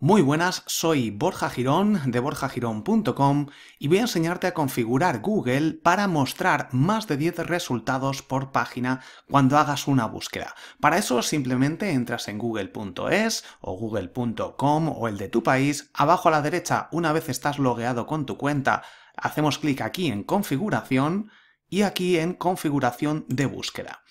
Muy buenas, soy Borja Girón de borjagirón.com y voy a enseñarte a configurar Google para mostrar más de 10 resultados por página cuando hagas una búsqueda. Para eso simplemente entras en google.es o google.com o el de tu país. Abajo a la derecha, una vez estás logueado con tu cuenta, hacemos clic aquí en configuración y aquí en configuración de búsqueda.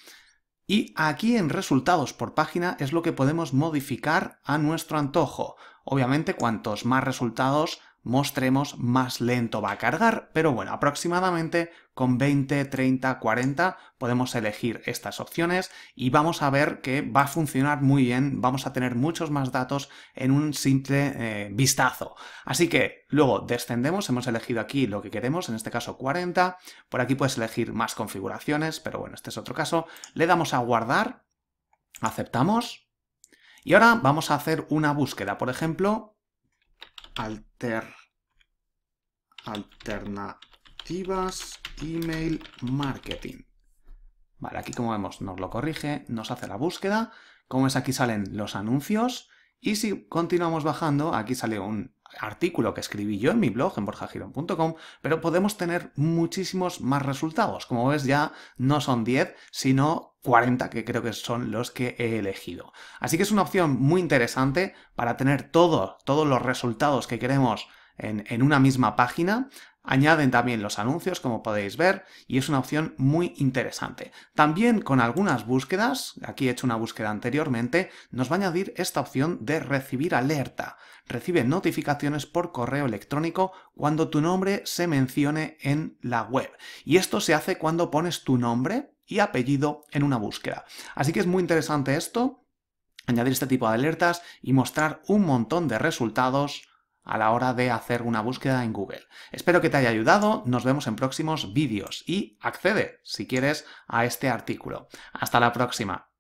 Y aquí en resultados por página es lo que podemos modificar a nuestro antojo. Obviamente, cuantos más resultados mostremos, más lento va a cargar, pero bueno, aproximadamente con 20, 30, 40 podemos elegir estas opciones y vamos a ver que va a funcionar muy bien, vamos a tener muchos más datos en un simple eh, vistazo. Así que luego descendemos, hemos elegido aquí lo que queremos, en este caso 40, por aquí puedes elegir más configuraciones, pero bueno, este es otro caso, le damos a guardar, aceptamos, y ahora vamos a hacer una búsqueda, por ejemplo, alternativas email marketing. Vale, aquí como vemos nos lo corrige, nos hace la búsqueda. Como es aquí salen los anuncios. Y si continuamos bajando, aquí sale un artículo que escribí yo en mi blog en borjagirón.com, pero podemos tener muchísimos más resultados. Como ves ya no son 10, sino 40, que creo que son los que he elegido. Así que es una opción muy interesante para tener todos, todos los resultados que queremos en, una misma página. Añaden también los anuncios, como podéis ver, y es una opción muy interesante. También con algunas búsquedas, aquí he hecho una búsqueda anteriormente, nos va a añadir esta opción de recibir alerta. Recibe notificaciones por correo electrónico cuando tu nombre se mencione en la web. Y esto se hace cuando pones tu nombre y apellido en una búsqueda. Así que es muy interesante esto, añadir este tipo de alertas y mostrar un montón de resultados a la hora de hacer una búsqueda en Google. Espero que te haya ayudado, nos vemos en próximos vídeos y accede, si quieres, a este artículo. Hasta la próxima.